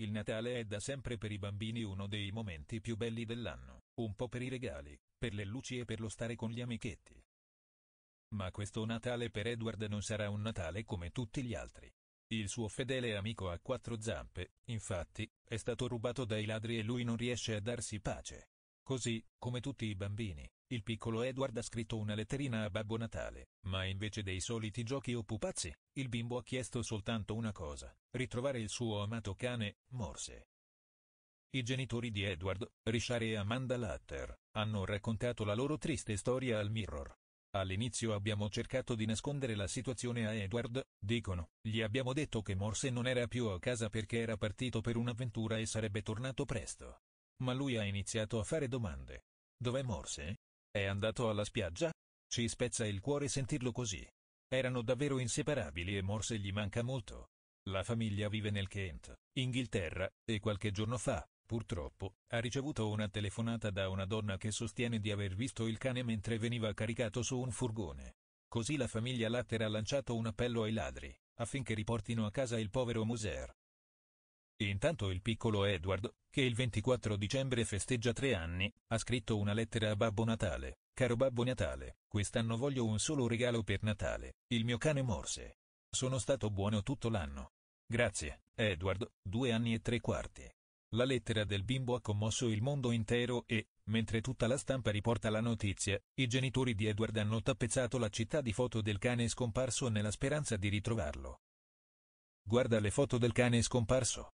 Il Natale è da sempre per i bambini uno dei momenti più belli dell'anno, un po' per i regali, per le luci e per lo stare con gli amichetti. Ma questo Natale per Edward non sarà un Natale come tutti gli altri. Il suo fedele amico a quattro zampe, infatti, è stato rubato dai ladri e lui non riesce a darsi pace. Così, come tutti i bambini, il piccolo Edward ha scritto una letterina a Babbo Natale, ma invece dei soliti giochi o pupazzi, il bimbo ha chiesto soltanto una cosa, ritrovare il suo amato cane, Morse. I genitori di Edward, Richard e Amanda Latter, hanno raccontato la loro triste storia al Mirror. All'inizio abbiamo cercato di nascondere la situazione a Edward, dicono, gli abbiamo detto che Morse non era più a casa perché era partito per un'avventura e sarebbe tornato presto. Ma lui ha iniziato a fare domande. Dov'è Morse? È andato alla spiaggia? Ci spezza il cuore sentirlo così. Erano davvero inseparabili e Morse gli manca molto. La famiglia vive nel Kent, Inghilterra, e qualche giorno fa, purtroppo, ha ricevuto una telefonata da una donna che sostiene di aver visto il cane mentre veniva caricato su un furgone. Così la famiglia Latter ha lanciato un appello ai ladri, affinché riportino a casa il povero Muser intanto il piccolo Edward, che il 24 dicembre festeggia tre anni, ha scritto una lettera a Babbo Natale. Caro Babbo Natale, quest'anno voglio un solo regalo per Natale, il mio cane morse. Sono stato buono tutto l'anno. Grazie, Edward, due anni e tre quarti. La lettera del bimbo ha commosso il mondo intero e, mentre tutta la stampa riporta la notizia, i genitori di Edward hanno tappezzato la città di foto del cane scomparso nella speranza di ritrovarlo. Guarda le foto del cane scomparso.